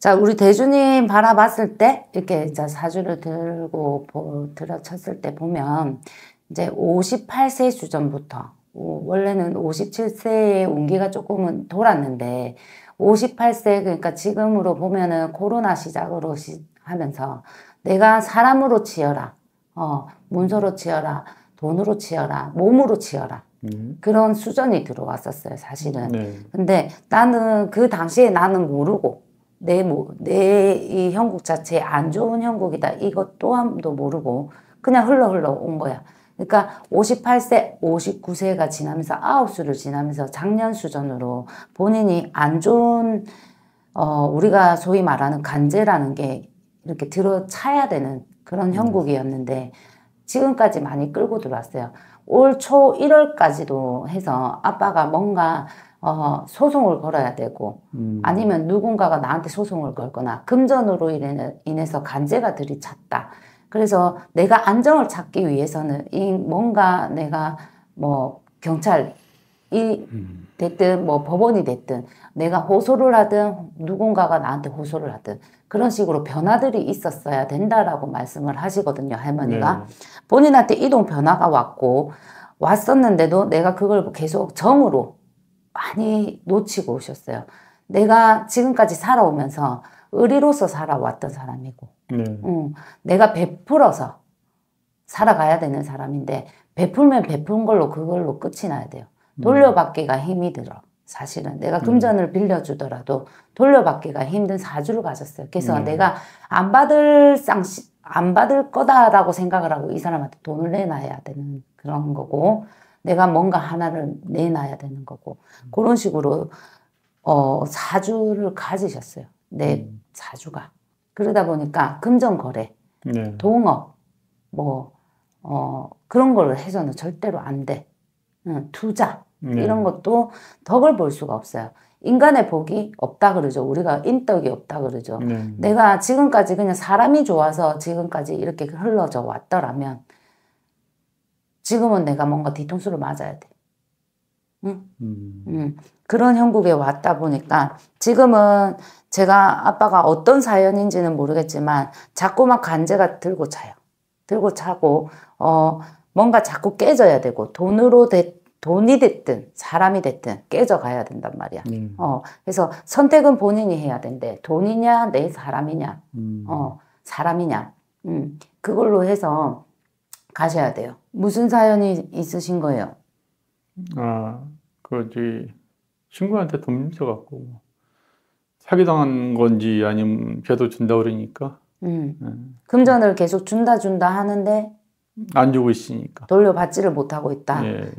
자, 우리 대주님 바라봤을 때, 이렇게 이제 사주를 들고, 보, 들어쳤을 때 보면, 이제 58세 주전부터, 오, 원래는 57세의 운기가 조금은 돌았는데, 58세, 그러니까 지금으로 보면은 코로나 시작으로 시, 하면서, 내가 사람으로 치여라, 어, 문서로 치여라, 돈으로 치여라, 몸으로 치여라. 음. 그런 수전이 들어왔었어요, 사실은. 네. 근데 나는 그 당시에 나는 모르고, 내, 뭐, 내이 형국 자체에 안 좋은 형국이다. 이것 또한도 모르고 그냥 흘러 흘러 온 거야. 그러니까 58세, 59세가 지나면서 아홉 수를 지나면서 작년 수준으로 본인이 안 좋은 어, 우리가 소위 말하는 간제라는 게 이렇게 들어차야 되는 그런 음. 형국이었는데 지금까지 많이 끌고 들어왔어요. 올 초 1월까지도 해서 아빠가 뭔가 어, 소송을 걸어야 되고 음. 아니면 누군가가 나한테 소송을 걸거나 금전으로 인해서 간제가 들이찼다. 그래서 내가 안정을 찾기 위해서는 이 뭔가 내가 뭐 경찰이 음. 됐든 뭐 법원이 됐든 내가 호소를 하든 누군가가 나한테 호소를 하든 그런 식으로 변화들이 있었어야 된다라고 말씀을 하시거든요 할머니가 네. 본인한테 이동 변화가 왔고 왔었는데도 내가 그걸 계속 정으로 많이 놓치고 오셨어요. 내가 지금까지 살아오면서 의리로서 살아왔던 사람이고, 네. 응. 내가 베풀어서 살아가야 되는 사람인데, 베풀면 베푼 걸로 그걸로 끝이 나야 돼요. 음. 돌려받기가 힘이 들어. 사실은 내가 음. 금전을 빌려주더라도 돌려받기가 힘든 사주를 가졌어요. 그래서 네. 내가 안 받을 쌍시, 안 받을 거다라고 생각을 하고 이 사람한테 돈을 내놔야 되는 그런 거고, 내가 뭔가 하나를 내놔야 되는 거고 음. 그런 식으로 어, 사주를 가지셨어요. 내 음. 사주가. 그러다 보니까 금전거래, 네. 동업, 뭐 어, 그런 걸 해서는 절대로 안 돼. 응, 투자 네. 이런 것도 덕을 볼 수가 없어요. 인간의 복이 없다 그러죠. 우리가 인덕이 없다 그러죠. 네. 내가 지금까지 그냥 사람이 좋아서 지금까지 이렇게 흘러져 왔더라면 지금은 내가 뭔가 뒤통수를 맞아야 돼. 응? 음. 응. 그런 형국에 왔다 보니까 지금은 제가 아빠가 어떤 사연인지는 모르겠지만 자꾸만 간제가 들고 차요. 들고 차고 어 뭔가 자꾸 깨져야 되고 돈으로 됐 돈이 됐든 사람이 됐든 깨져가야 된단 말이야. 음. 어 그래서 선택은 본인이 해야 된대. 돈이냐 내 사람이냐. 음. 어 사람이냐. 음 그걸로 해서 가셔야 돼요. 무슨 사연이 있으신 거예요? 아, 그지 친구한테 돈 빚어갖고 뭐 사기당한 건지 아니면 걔도 준다 그러니까. 음. 음. 금전을 계속 준다 준다 하는데 안 주고 있으니까 돌려받지를 못하고 있다. 예. 예.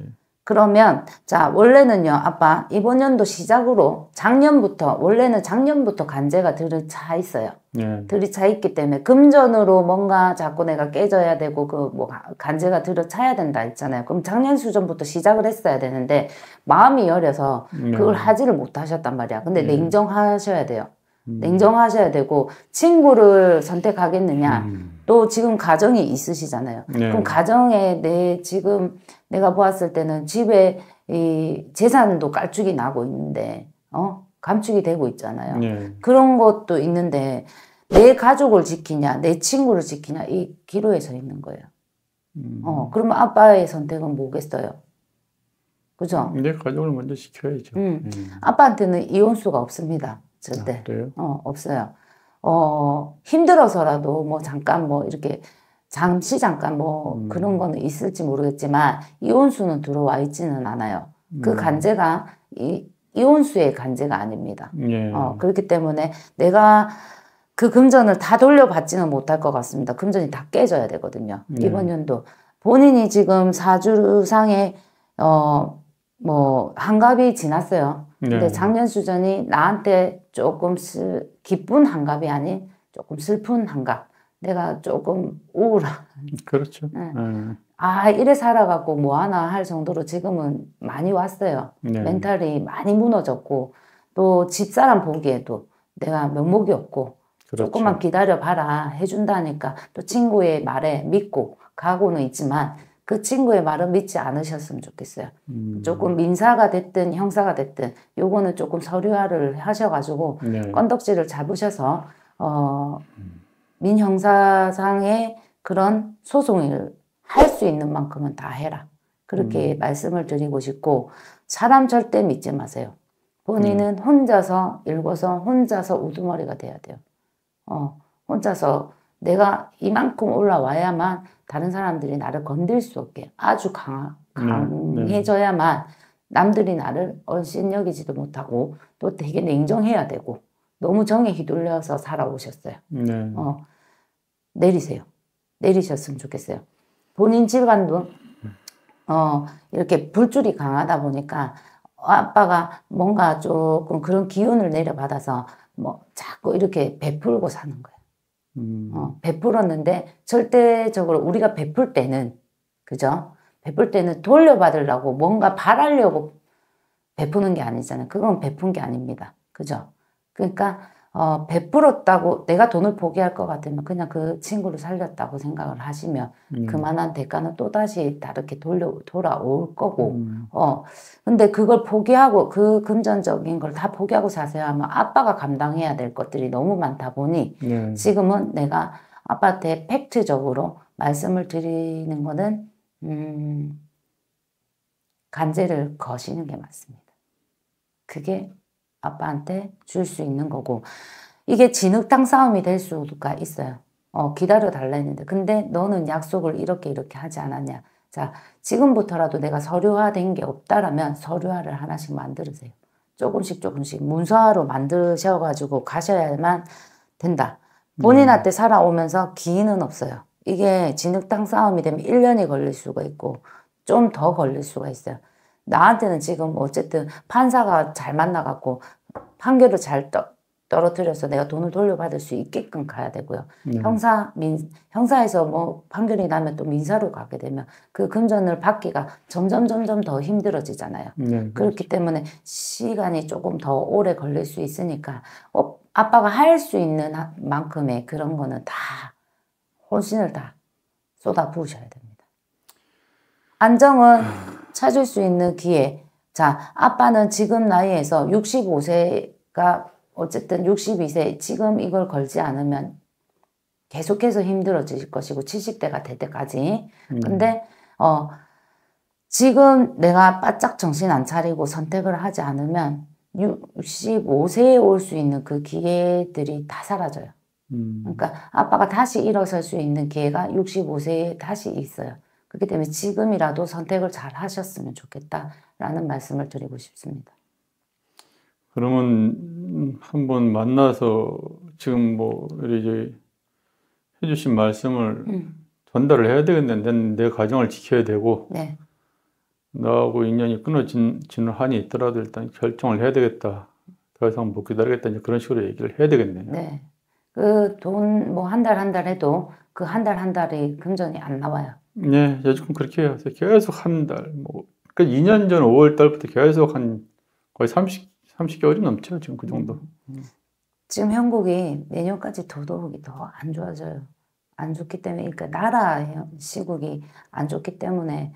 그러면 자 원래는요 아빠 이번 연도 시작으로 작년부터 원래는 작년부터 간제가 들이 차 있어요. 예. 네. 들이 차 있기 때문에 금전으로 뭔가 자꾸 내가 깨져야 되고 그 뭐 간제가 들이 차야 된다 했잖아요. 그럼 작년 수전부터 시작을 했어야 되는데 마음이 여려서 네. 그걸 예. 하지를 못하셨단 말이야. 근데 예. 냉정하셔야 돼요. 음. 냉정하셔야 되고 친구를 선택하겠느냐 음. 또 지금 가정이 있으시잖아요. 그럼 가정에 내 지금 내가 보았을 때는 집에 이 재산도 깔축이 나고 있는데 어 감축이 되고 있잖아요. 네. 그런 것도 있는데 내 가족을 지키냐, 내 친구를 지키냐 이 기로에 서 있는 거예요. 음. 어 그러면 아빠의 선택은 뭐겠어요? 그죠? 내 가족을 먼저 지켜야죠. 음. 음. 아빠한테는 이혼수가 없습니다. 절대. 아, 어 없어요. 어 힘들어서라도 뭐 잠깐 뭐 이렇게 잠시 잠깐 뭐 음. 그런 거는 있을지 모르겠지만 이온수는 들어와 있지는 않아요. 음. 그 네. 간제가 이 이온수의 관제가 아닙니다. 예. 어, 그렇기 때문에 내가 그 금전을 다 돌려받지는 못할 것 같습니다. 금전이 다 깨져야 되거든요. 예. 이번 연도 본인이 지금 사주상에 어 뭐 한갑이 지났어요. 근데 네. 작년 수전이 나한테 조금 슬, 기쁜 한갑이 아닌 조금 슬픈 한갑. 내가 조금 우울한. 그렇죠. 네. 네. 아, 이래 살아갖고 뭐하나 할 정도로 지금은 많이 왔어요. 네. 멘탈이 많이 무너졌고, 또 집사람 보기에도 내가 면목이 없고, 그렇죠. 조금만 기다려봐라 해준다니까, 또 친구의 말에 믿고 가고는 있지만, 그 친구의 말은 믿지 않으셨으면 좋겠어요. 음. 조금 민사가 됐든 형사가 됐든, 요거는 조금 서류화를 하셔가지고, 네. 건덕지를 잡으셔서, 어, 음. 민형사상의 그런 소송을 할 수 있는 만큼은 다 해라. 그렇게 음. 말씀을 드리고 싶고 사람 절대 믿지 마세요. 본인은 음. 혼자서 읽어서 혼자서 우두머리가 돼야 돼요. 어, 혼자서 내가 이만큼 올라와야만 다른 사람들이 나를 건들 수 없게 아주 강, 음, 네. 강해져야만 남들이 나를 언신 여기지도 못하고 또 되게 냉정해야 되고 너무 정에 휘둘려서 살아오셨어요. 네. 어, 내리세요. 내리셨으면 좋겠어요. 본인 집안도 어, 이렇게 불줄이 강하다 보니까 아빠가 뭔가 조금 그런 기운을 내려받아서 뭐 자꾸 이렇게 베풀고 사는 거예요. 음. 어, 베풀었는데 절대적으로 우리가 베풀 때는 그죠? 베풀 때는 돌려받으려고 뭔가 바라려고 베푸는 게 아니잖아요. 그건 베푼 게 아닙니다. 그죠? 그러니까 어, 베풀었다고 내가 돈을 포기할 것 같으면 그냥 그 친구를 살렸다고 생각을 하시면 음. 그만한 대가는 또 다시 다르게 돌려 돌아올 거고 음. 어 근데 그걸 포기하고 그 금전적인 걸 다 포기하고 자세히 하면 아빠가 감당해야 될 것들이 너무 많다 보니 예. 지금은 내가 아빠한테 팩트적으로 말씀을 드리는 거는 음 간제를 거시는 게 맞습니다. 그게 아빠한테 줄 수 있는 거고 이게 진흙탕 싸움이 될 수가 있어요. 어, 기다려 달라 했는데 근데 너는 약속을 이렇게 이렇게 하지 않았냐. 자, 지금부터라도 내가 서류화된 게 없다라면 서류화를 하나씩 만들으세요. 조금씩 조금씩 문서화로 만드셔가지고 가셔야만 된다. 본인한테 음. 살아오면서 기인은 없어요. 이게 진흙탕 싸움이 되면 1년이 걸릴 수가 있고 좀 더 걸릴 수가 있어요. 나한테는 지금 어쨌든 판사가 잘 만나갖고 판결을 잘 떠, 떨어뜨려서 내가 돈을 돌려받을 수 있게끔 가야 되고요. 음. 형사, 민, 형사에서 뭐 판결이 나면 또 민사로 가게 되면 그 금전을 받기가 점점 점점 더 힘들어지잖아요. 음. 그렇기 때문에 시간이 조금 더 오래 걸릴 수 있으니까 어, 아빠가 할 수 있는 만큼의 그런 거는 다 혼신을 다 쏟아 부으셔야 됩니다. 안정은 아. 찾을 수 있는 기회. 자, 아빠는 지금 나이에서 65세가 어쨌든 62세 지금 이걸 걸지 않으면 계속해서 힘들어질 것이고 70대가 될 때까지. 음. 근데 어 지금 내가 바짝 정신 안 차리고 선택을 하지 않으면 65세에 올 수 있는 그 기회들이 다 사라져요. 음. 그러니까 아빠가 다시 일어설 수 있는 기회가 65세에 다시 있어요. 그렇기 때문에 지금이라도 선택을 잘 하셨으면 좋겠다라는 말씀을 드리고 싶습니다. 그러면 한번 만나서 지금 뭐 이제 해주신 말씀을 음. 전달을 해야 되겠는데 내 가정을 지켜야 되고 네. 나하고 인연이 끊어진 한이 있더라도 일단 결정을 해야 되겠다. 더 이상 못 기다리겠다. 이제 그런 식으로 얘기를 해야 되겠네요. 네. 그 돈 뭐 한 달 한 달 해도 그한 달한 한 달이 금전이 안 나와요. 네, 요즘 그렇게 해요. 계속 한 달, 뭐, 그 그러니까 2년 전 5월 달부터 계속 한 거의 30, 30개월이 넘죠. 지금 그 정도. 지금 한국이 내년까지 더더욱이 더안 좋아져요. 안 좋기 때문에, 그러니까 나라 시국이 안 좋기 때문에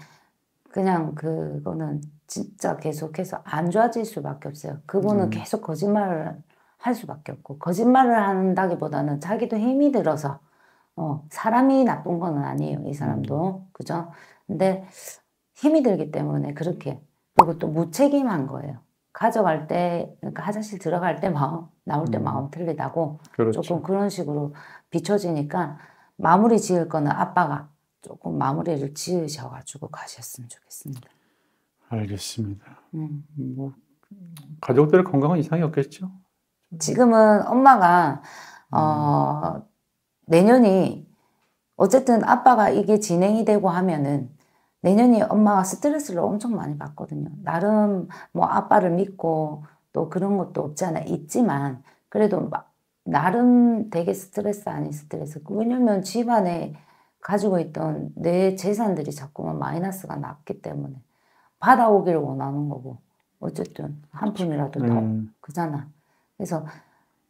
그냥 그거는 진짜 계속해서 안 좋아질 수밖에 없어요. 그분은 음. 계속 거짓말을 할 수밖에 없고 거짓말을 한다기보다는 자기도 힘이 들어서 어, 사람이 나쁜 건 아니에요. 이 사람도. 음. 그죠? 근데 힘이 들기 때문에 그렇게. 그리고 또 무책임한 거예요. 가져갈 때, 그러니까 화장실 들어갈 때 마음, 나올 때 음. 마음 틀리다고. 그렇죠. 조금 그런 식으로 비춰지니까 마무리 지을 거는 아빠가 조금 마무리를 지으셔가지고 가셨으면 좋겠습니다. 알겠습니다. 음. 뭐, 가족들의 건강은 이상이 없겠죠? 지금은 엄마가, 어, 음. 어, 내년이 어쨌든 아빠가 이게 진행이 되고 하면은 내년이 엄마가 스트레스를 엄청 많이 받거든요. 나름 뭐 아빠를 믿고 또 그런 것도 없지 않아 있지만 그래도 나름 되게 스트레스 아닌 스트레스. 왜냐면 집안에 가지고 있던 내 재산들이 자꾸만 마이너스가 났기 때문에 받아오기를 원하는 거고 어쨌든 한 푼이라도 더 음. 그잖아. 그래서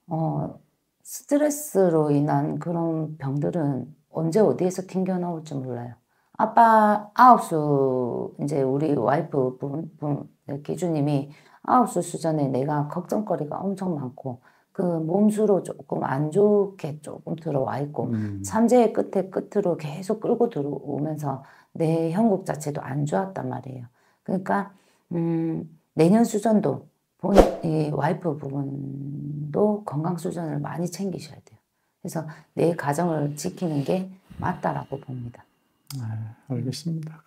어 스트레스로 인한 그런 병들은 언제 어디에서 튕겨 나올지 몰라요. 아빠 아홉수 이제 우리 와이프 분, 분 네, 기주님이 아홉수 수전에 내가 걱정거리가 엄청 많고 그 몸수로 조금 안 좋게 조금 들어와 있고 음. 삼재의 끝에 끝으로 계속 끌고 들어오면서 내 형국 자체도 안 좋았단 말이에요. 그러니까 음, 내년 수전도 본, 이 와이프 부분도 건강 수준을 많이 챙기셔야 돼요. 그래서 내 가정을 지키는 게 맞다라고 봅니다. 아, 알겠습니다.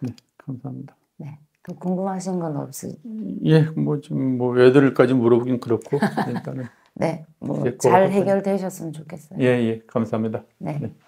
네, 감사합니다. 네. 또 궁금하신 건 없으? 예, 뭐 지금 뭐 외들까지 물어보긴 그렇고 일단은. 네, 뭐잘 해결되셨으면 좋겠어요. 예, 예, 감사합니다. 네. 네.